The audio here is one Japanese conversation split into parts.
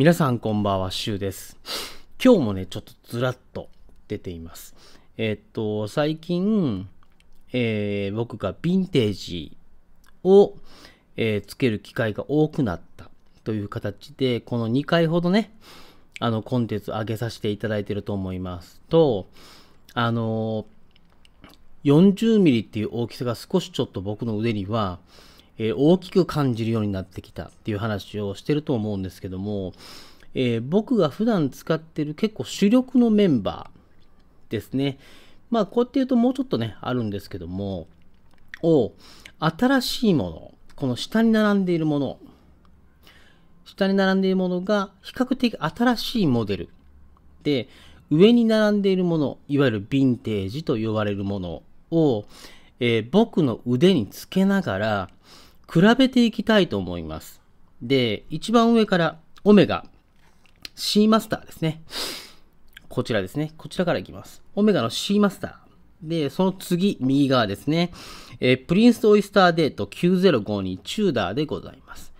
皆さんこんばんは、シュウです。今日もね、ちょっとずらっと出ています。えー、っと、最近、えー、僕がヴィンテージを、えー、つける機会が多くなったという形で、この2回ほどね、あの、コンテンツ上げさせていただいてると思います。と、あの、40mm っていう大きさが少しちょっと僕の腕には、えー、大きく感じるようになってきたっていう話をしてると思うんですけども、えー、僕が普段使ってる結構主力のメンバーですね。まあ、こうやって言うともうちょっとね、あるんですけども、を、新しいもの、この下に並んでいるもの、下に並んでいるものが比較的新しいモデルで、上に並んでいるもの、いわゆるヴィンテージと呼ばれるものを、えー、僕の腕につけながら、比べていきたいと思います。で、一番上から、オメガ、C マスターですね。こちらですね。こちらからいきます。オメガの C マスター。で、その次、右側ですね。えー、プリンスオイスターデート9052チューダーでございます。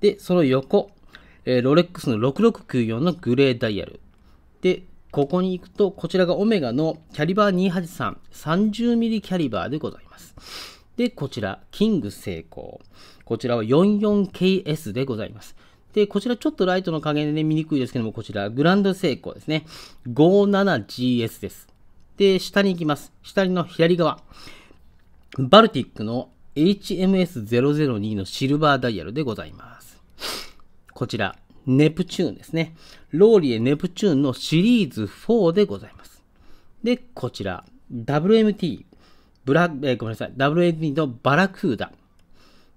で、その横、えー、ロレックスの6694のグレーダイヤル。で、ここに行くと、こちらがオメガのキャリバー283、3 0ミリキャリバーでございます。で、こちら、キング成功。こちらは 44KS でございます。で、こちらちょっとライトの加減でね、見にくいですけども、こちら、グランド成功ですね。57GS です。で、下に行きます。下の左側。バルティックの HMS002 のシルバーダイヤルでございます。こちら、ネプチューンですね。ローリエネプチューンのシリーズ4でございます。で、こちら、WMT ブラ、えー、ごめんなさい、WAP のバラクーダ。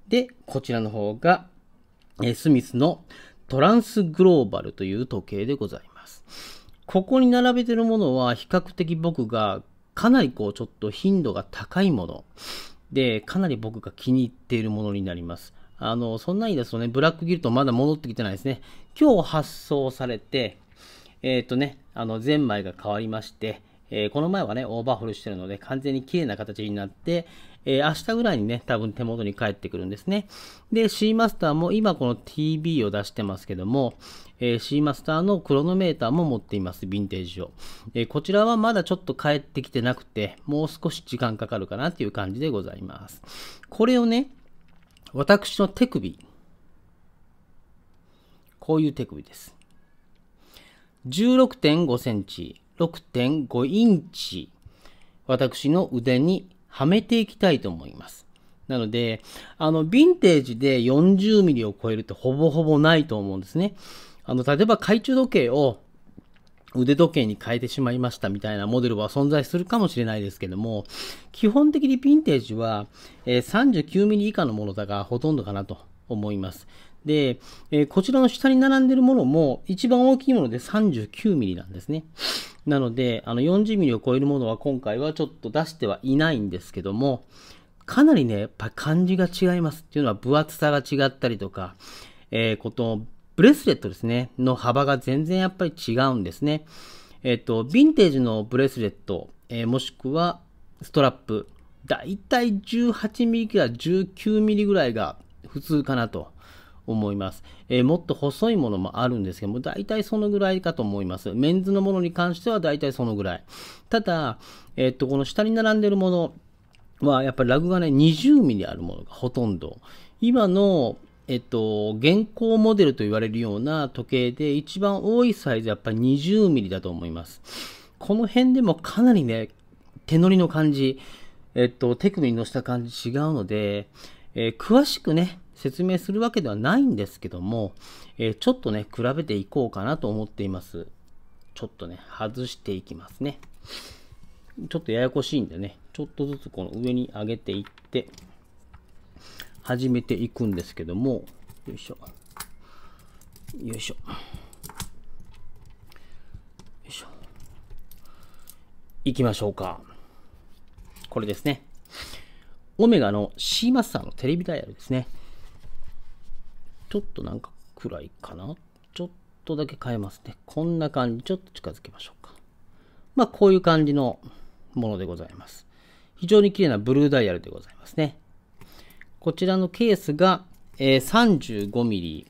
で、こちらの方が、えー、スミスのトランスグローバルという時計でございます。ここに並べてるものは比較的僕がかなりこうちょっと頻度が高いもので、かなり僕が気に入っているものになります。あの、そんなにですとね、ブラックギルトまだ戻ってきてないですね。今日発送されて、えっ、ー、とね、あの、ゼンマイが変わりまして、えー、この前はね、オーバーホールしてるので、完全に綺麗な形になって、えー、明日ぐらいにね、多分手元に帰ってくるんですね。で、C マスターも今この TB を出してますけども、えー、C マスターのクロノメーターも持っています、ヴィンテージを、えー、こちらはまだちょっと帰ってきてなくて、もう少し時間かかるかなっていう感じでございます。これをね、私の手首、こういう手首です。16.5センチ、6.5インチ、私の腕にはめていきたいと思います。なので、あの、ヴィンテージで40ミリを超えるってほぼほぼないと思うんですね。あの、例えば懐中時計を腕時計に変えてしまいましたみたいなモデルは存在するかもしれないですけども、基本的にヴィンテージは、39ミリ以下のものだがほとんどかなと思います。で、えー、こちらの下に並んでるものも、一番大きいもので 39mm なんですね。なので、あの 40mm を超えるものは今回はちょっと出してはいないんですけども、かなりね、やっぱ感じが違いますっていうのは分厚さが違ったりとか、えー、このブレスレットですね、の幅が全然やっぱり違うんですね。えっ、ー、と、ヴィンテージのブレスレット、えー、もしくはストラップ、だいたい 18mm から 19mm ぐらいが普通かなと思います、えー、もっと細いものもあるんですけども、大体そのぐらいかと思います。メンズのものに関しては大体そのぐらい。ただ、えー、っと、この下に並んでるものは、やっぱりラグがね、20ミリあるものがほとんど。今の、えっと、現行モデルと言われるような時計で一番多いサイズやっぱり20ミリだと思います。この辺でもかなりね、手乗りの感じ、えっと、手首に乗せた感じ違うので、えー、詳しくね、説明するわけではないんですけども、えー、ちょっとね、比べていこうかなと思っています。ちょっとね、外していきますね。ちょっとややこしいんでね、ちょっとずつこの上に上げていって、始めていくんですけども、よいしょ。よいしょ。よいしょ。いきましょうか。これですね。オメガのシーマスターのテレビダイヤルですね。ちょっとなんか暗いかなちょっとだけ変えますね。こんな感じ。ちょっと近づけましょうか。まあ、こういう感じのものでございます。非常に綺麗なブルーダイヤルでございますね。こちらのケースが、えー、35mm。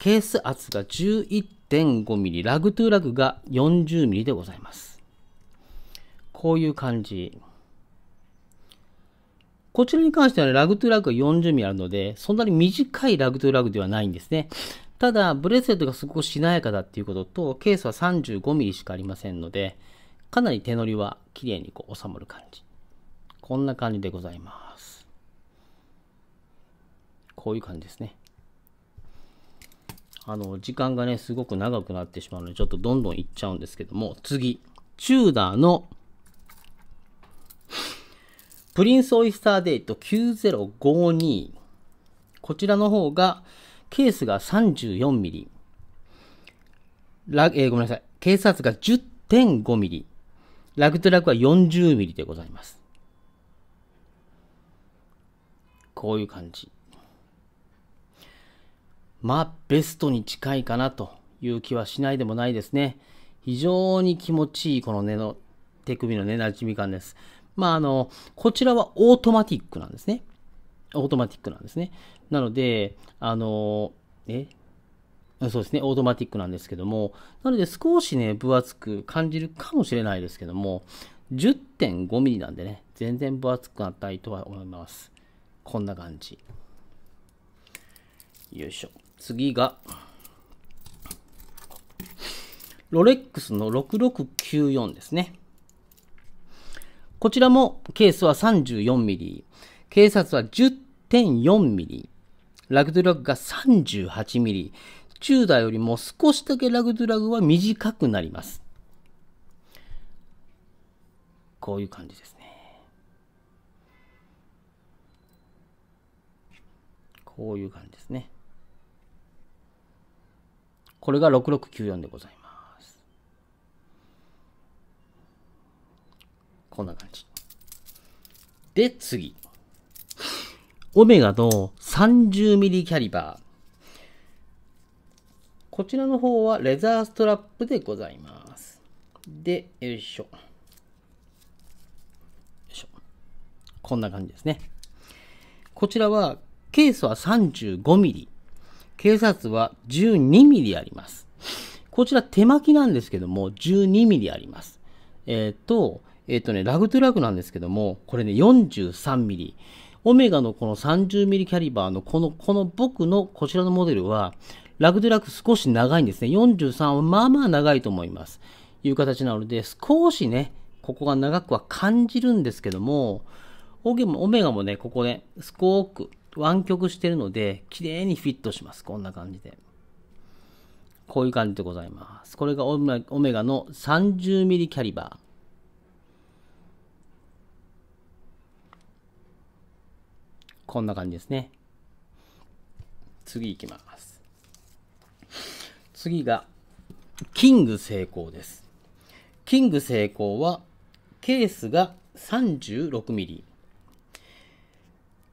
ケース圧が 11.5mm。ラグトゥーラグが 40mm でございます。こういう感じ。こちらに関しては、ね、ラグトゥラグが40ミリあるので、そんなに短いラグトゥラグではないんですね。ただ、ブレスレットがすごくしなやかだっていうことと、ケースは35ミリしかありませんので、かなり手乗りは綺麗にこう収まる感じ。こんな感じでございます。こういう感じですね。あの、時間がね、すごく長くなってしまうので、ちょっとどんどんいっちゃうんですけども、次、チューダーのプリンスオイスターデート9052。こちらの方が、ケースが34ミリ。ラえー、ごめんなさい。警察が10.5ミリ。ラグトラックは40ミリでございます。こういう感じ。まあ、ベストに近いかなという気はしないでもないですね。非常に気持ちいいこのねの手首のね、なじみ感です。まあ、あの、こちらはオートマティックなんですね。オートマティックなんですね。なので、あの、えそうですね、オートマティックなんですけども、なので少しね、分厚く感じるかもしれないですけども、10.5ミリなんでね、全然分厚くなったいとは思います。こんな感じ。よいしょ。次が、ロレックスの6694ですね。こちらもケースは 34mm、警察は 10.4mm、ラグドゥラグが 38mm、中ーよりも少しだけラグドゥラグは短くなります。こういう感じですね。こういう感じですね。これが6694でございます。こんな感じ。で、次。オメガの 30mm キャリバー。こちらの方はレザーストラップでございます。で、よいしょ。よいしょ。こんな感じですね。こちらは、ケースは 35mm、警察は 12mm あります。こちら手巻きなんですけども、12mm あります。えっ、ー、と、えっ、とね、ラグトゥラグなんですけども、これね、43ミリ。オメガのこの30ミリキャリバーのこの、この僕のこちらのモデルは、ラグトゥラグ少し長いんですね。43はまあまあ長いと思います。いう形なので、少しね、ここが長くは感じるんですけども、オメガもね、ここね、すごく湾曲してるので、綺麗にフィットします。こんな感じで。こういう感じでございます。これがオメガの 30mm キャリバー。こんな感じですね。次いきます。次が、キング成功です。キング成功は、ケースが3 6ミリ。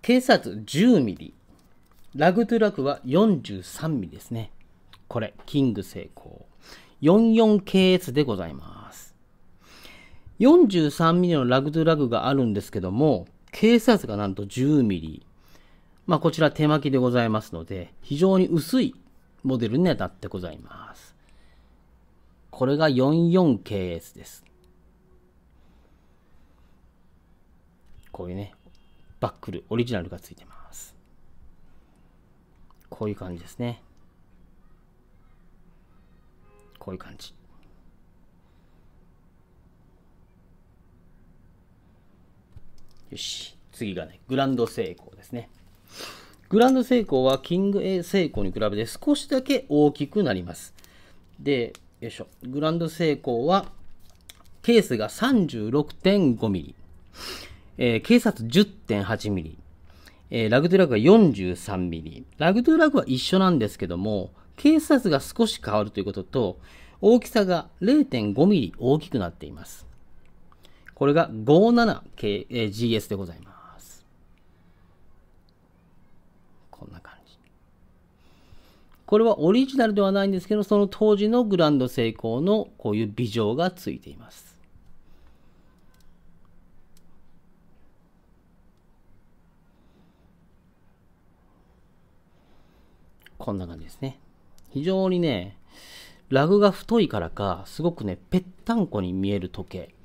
警察1 0ミリ。ラグトゥラクは4 3ミリですね。これ、キング成功。44KS でございます。4 3ミリのラグトゥラグがあるんですけども、警察がなんと1 0ミリ。まあ、こちら手巻きでございますので、非常に薄いモデルにたってございます。これが 44KS です。こういうね、バックル、オリジナルがついてます。こういう感じですね。こういう感じ。よし。次がね、グランド成功ですね。グランドセイコーはキングエセイコーに比べて少しだけ大きくなります。で、よいしょ。グランドセイコーはケースが3 6 5ミリ。えー、警察1 0 8ミリ。えー、ラグドゥラグが4 3ミリ。ラグドゥラグは一緒なんですけども、警察が少し変わるということと、大きさが0 5ミリ大きくなっています。これが 57GS でございます。こんな感じ。これはオリジナルではないんですけど、その当時のグランド成功のこういうビジョがついています。こんな感じですね。非常にね、ラグが太いからか、すごくね、ぺったんこに見える時計。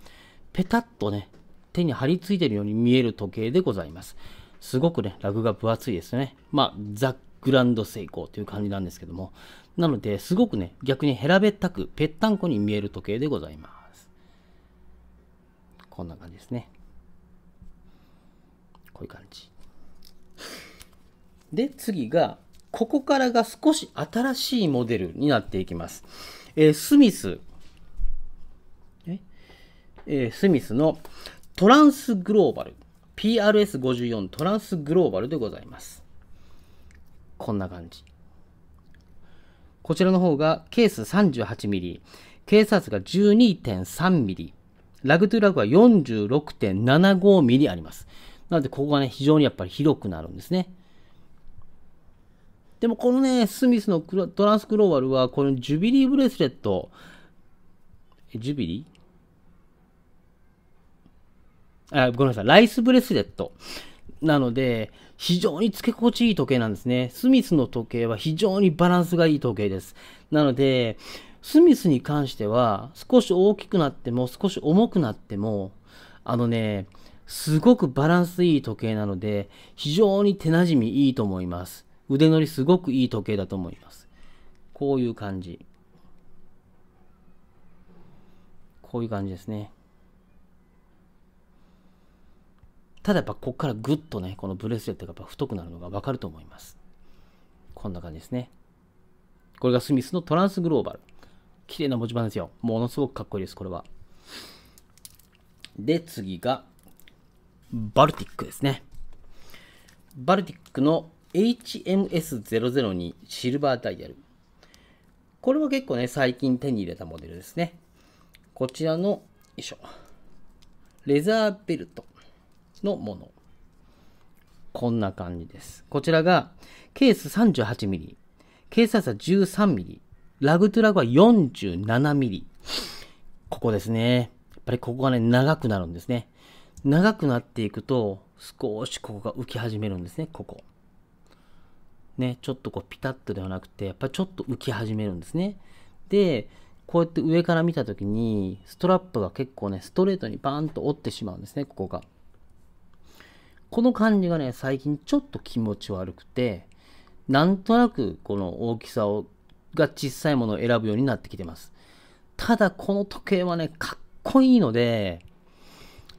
ペタッとね、手に張り付いてるように見える時計でございます。すごくね、ラグが分厚いですね。まあ、ザ・グランド成功という感じなんですけども。なので、すごくね、逆に平べったく、ぺったんこに見える時計でございます。こんな感じですね。こういう感じ。で、次が、ここからが少し新しいモデルになっていきます。えー、スミス、えー、スミスのトランスグローバル。PRS54 トランスグローバルでございます。こんな感じ。こちらの方がケース 38mm、ス圧が 12.3mm、ラグトゥラグは 46.75mm あります。なので、ここがね、非常にやっぱり広くなるんですね。でもこのね、スミスのトランスクローバルは、このジュビリーブレスレット、ジュビリーあ、ごめんなさい、ライスブレスレット。なので、非常に付け心地いい時計なんですね。スミスの時計は非常にバランスがいい時計です。なので、スミスに関しては、少し大きくなっても、少し重くなっても、あのね、すごくバランスいい時計なので、非常に手なじみいいと思います。腕乗りすごくいい時計だと思います。こういう感じ。こういう感じですね。ただやっぱここからぐっとね、このブレスレットがやっぱ太くなるのがわかると思います。こんな感じですね。これがスミスのトランスグローバル。綺麗な文字盤ですよ。ものすごくかっこいいです、これは。で、次が、バルティックですね。バルティックの HMS00 2シルバーダイヤル。これは結構ね、最近手に入れたモデルですね。こちらの、よいしょ。レザーベルト。のもの。こんな感じです。こちらが、ケース 38mm、ケースサイズは 13mm、ラグトゥラグは 47mm。ここですね。やっぱりここがね、長くなるんですね。長くなっていくと、少しここが浮き始めるんですね、ここ。ね、ちょっとこうピタッとではなくて、やっぱりちょっと浮き始めるんですね。で、こうやって上から見た時に、ストラップが結構ね、ストレートにバーンと折ってしまうんですね、ここが。この感じがね、最近ちょっと気持ち悪くて、なんとなくこの大きさをが小さいものを選ぶようになってきてます。ただこの時計はね、かっこいいので、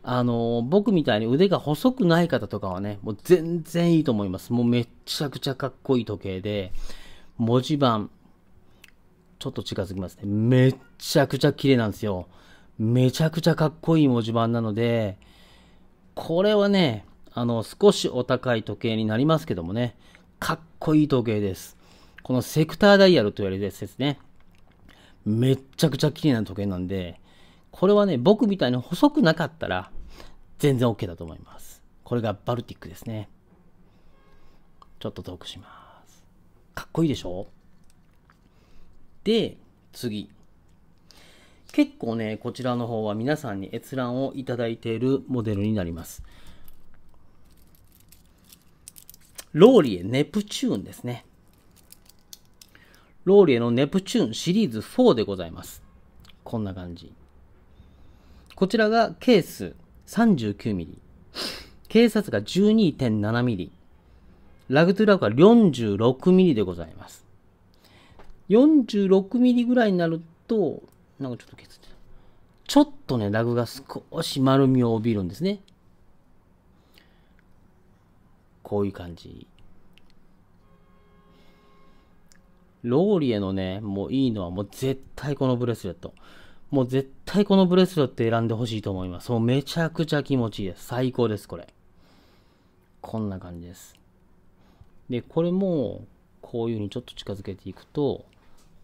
あの、僕みたいに腕が細くない方とかはね、もう全然いいと思います。もうめちゃくちゃかっこいい時計で、文字盤、ちょっと近づきますね。めちゃくちゃ綺麗なんですよ。めちゃくちゃかっこいい文字盤なので、これはね、あの、少しお高い時計になりますけどもね、かっこいい時計です。このセクターダイヤルと言われるやつですね。めっちゃくちゃ綺麗な時計なんで、これはね、僕みたいに細くなかったら、全然 OK だと思います。これがバルティックですね。ちょっと遠くします。かっこいいでしょで、次。結構ね、こちらの方は皆さんに閲覧をいただいているモデルになります。ローリエネプチューンですね。ローリエのネプチューンシリーズ4でございます。こんな感じ。こちらがケース 39mm。警察が 12.7mm。ラグトゥラグが 46mm でございます。46mm ぐらいになると、なんかちょっと削ってちょっとね、ラグが少し丸みを帯びるんですね。こういう感じ。ローリエのね、もういいのはもう絶対このブレスレット。もう絶対このブレスレット選んでほしいと思います。もうめちゃくちゃ気持ちいいです。最高です、これ。こんな感じです。で、これも、こういう風にちょっと近づけていくと、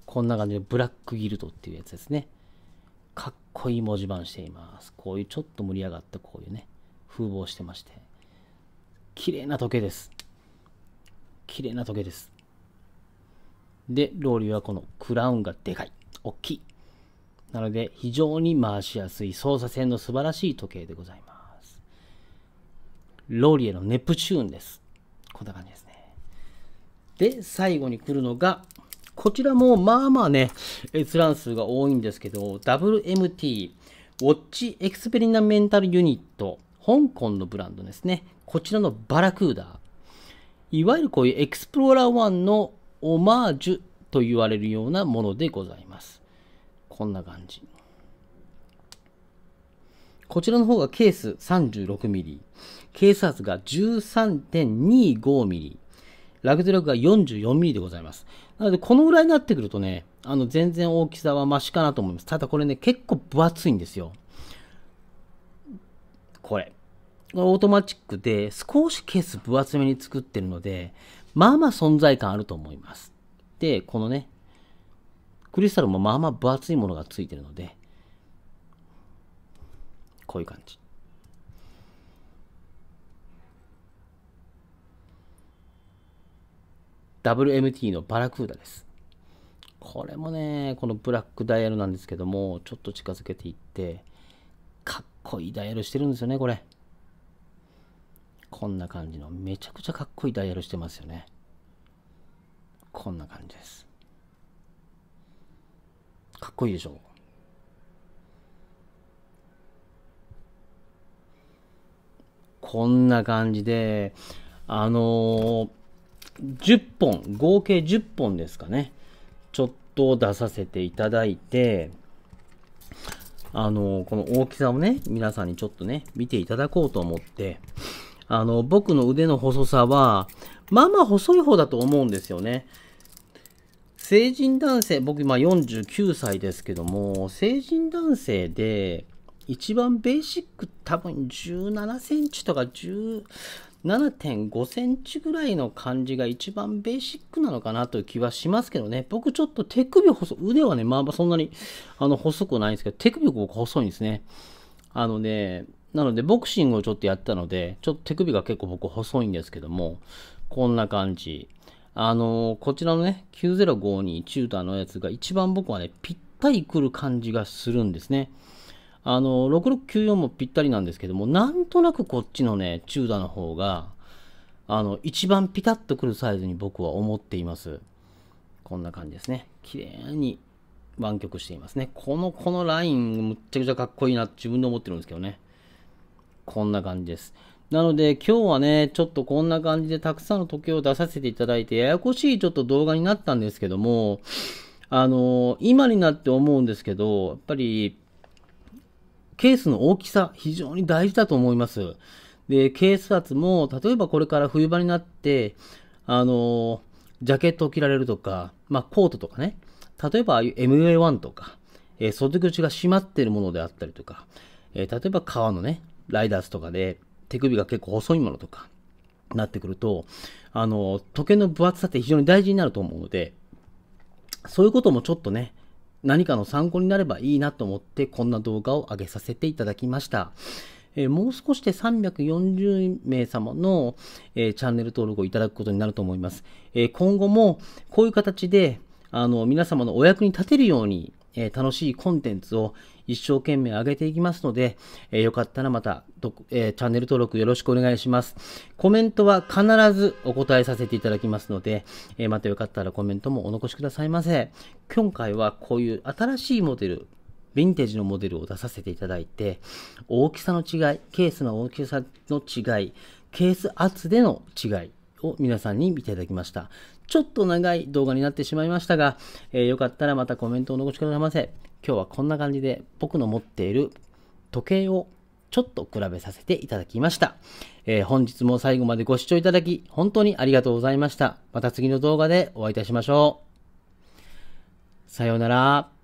こんな感じでブラックギルドっていうやつですね。かっこいい文字盤しています。こういうちょっと盛り上がったこういうね、風貌してまして。綺麗な時計です。綺麗な時計です。で、ローリーはこのクラウンがでかい。大きい。なので、非常に回しやすい操作性の素晴らしい時計でございます。ローリエのネプチューンです。こんな感じですね。で、最後に来るのが、こちらもまあまあね、閲覧数が多いんですけど、WMT、ウォッチエクスペリナメンタルユニット香港のブランドですね。こちらのバラクーダ。いわゆるこういうエクスプローラー1のオマージュと言われるようなものでございます。こんな感じ。こちらの方がケース 36mm、ケース圧が 13.25mm、ラグゼロが 44mm でございます。なので、このぐらいになってくるとね、あの、全然大きさはマシかなと思います。ただこれね、結構分厚いんですよ。これ。オートマチックで少しケース分厚めに作ってるので、まあまあ存在感あると思います。で、このね、クリスタルもまあまあ分厚いものがついてるので、こういう感じ。WMT のバラクーダです。これもね、このブラックダイヤルなんですけども、ちょっと近づけていって、かっこいいダイヤルしてるんですよね、これ。こんな感じの、めちゃくちゃかっこいいダイヤルしてますよね。こんな感じです。かっこいいでしょう。こんな感じで、あのー、10本、合計10本ですかね。ちょっと出させていただいて、あの、この大きさをね、皆さんにちょっとね、見ていただこうと思って、あの、僕の腕の細さは、まあまあ細い方だと思うんですよね。成人男性、僕今49歳ですけども、成人男性で、一番ベーシック多分17センチとか10、7.5センチぐらいの感じが一番ベーシックなのかなという気はしますけどね。僕ちょっと手首細、腕はね、まあまあそんなにあの細くないんですけど、手首僕細いんですね。あのね、なのでボクシングをちょっとやったので、ちょっと手首が結構僕細いんですけども、こんな感じ。あのー、こちらのね、9052チューターのやつが一番僕はね、ぴったりくる感じがするんですね。あの、6694もぴったりなんですけども、なんとなくこっちのね、中打の方が、あの、一番ピタッとくるサイズに僕は思っています。こんな感じですね。綺麗に湾曲していますね。この、このライン、むっちゃくちゃかっこいいなって自分で思ってるんですけどね。こんな感じです。なので、今日はね、ちょっとこんな感じでたくさんの時計を出させていただいて、ややこしいちょっと動画になったんですけども、あの今になって思うんですけど、やっぱり、ケースの大きさ、非常に大事だと思います。で、ケース圧も、例えばこれから冬場になって、あの、ジャケットを着られるとか、まあ、コートとかね、例えばああいう MA1 とか、えー、袖口が閉まってるものであったりとか、えー、例えば革のね、ライダースとかで手首が結構細いものとか、なってくると、あの、時計の分厚さって非常に大事になると思うので、そういうこともちょっとね、何かの参考になればいいなと思ってこんな動画を上げさせていただきました。えー、もう少しで340名様の、えー、チャンネル登録をいただくことになると思います。えー、今後もこういう形であの皆様のお役に立てるように、え楽しいコンテンツを一生懸命上げていきますので、えー、よかったらまたえー、チャンネル登録よろしくお願いします。コメントは必ずお答えさせていただきますので、えー、またよかったらコメントもお残しくださいませ。今回はこういう新しいモデル、ヴィンテージのモデルを出させていただいて、大きさの違い、ケースの大きさの違い、ケース圧での違いを皆さんに見ていただきました。ちょっと長い動画になってしまいましたが、えー、よかったらまたコメントをお残しくださいませ。今日はこんな感じで僕の持っている時計をちょっと比べさせていただきました。えー、本日も最後までご視聴いただき、本当にありがとうございました。また次の動画でお会いいたしましょう。さようなら。